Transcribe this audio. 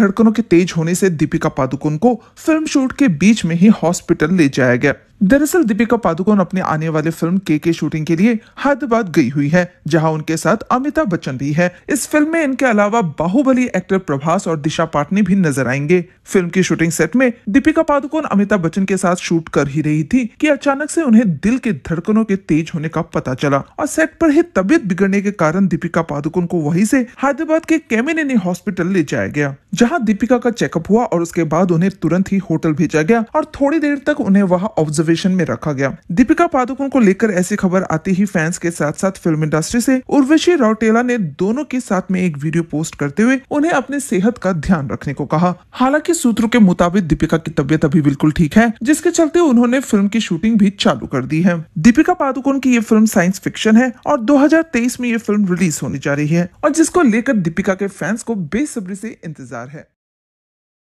धड़कनों के तेज होने से दीपिका पादुकोण को फिल्म शूट के बीच में ही हॉस्पिटल ले जाया गया दरअसल दीपिका पादुकोण अपने आने वाले फिल्म के के शूटिंग के लिए हैदराबाद गई हुई है जहां उनके साथ अमिताभ बच्चन भी है इस फिल्म में इनके अलावा बाहुबली एक्टर प्रभास और दिशा पाटनी भी नजर आएंगे फिल्म की शूटिंग सेट में दीपिका पादुकोण अमिताभ बच्चन के साथ शूट कर ही रही थी कि अचानक से उन्हें दिल के धड़कनों के तेज होने का पता चला और सेट पर ही तबियत बिगड़ने के कारण दीपिका पादुकोण को वही से हैदराबाद के कैमिनेनी हॉस्पिटल ले जाया गया जहाँ दीपिका का चेकअप हुआ और उसके बाद उन्हें तुरंत ही होटल भेजा गया और थोड़ी देर तक उन्हें वहाँ ऑब्जर्व रिजर्वेशन में रखा गया दीपिका पादुकोण को लेकर ऐसी खबर आते ही फैंस के साथ साथ फिल्म इंडस्ट्री से उर्वशी रौटेला ने दोनों के साथ में एक वीडियो पोस्ट करते हुए उन्हें अपने सेहत का ध्यान रखने को कहा हालांकि सूत्रों के मुताबिक दीपिका की तबियत अभी बिल्कुल ठीक है जिसके चलते उन्होंने फिल्म की शूटिंग भी चालू कर दी है दीपिका पादुकोण की ये फिल्म साइंस फिक्शन है और दो में ये फिल्म रिलीज होने जा रही है और जिसको लेकर दीपिका के फैंस को बेसब्री ऐसी इंतजार है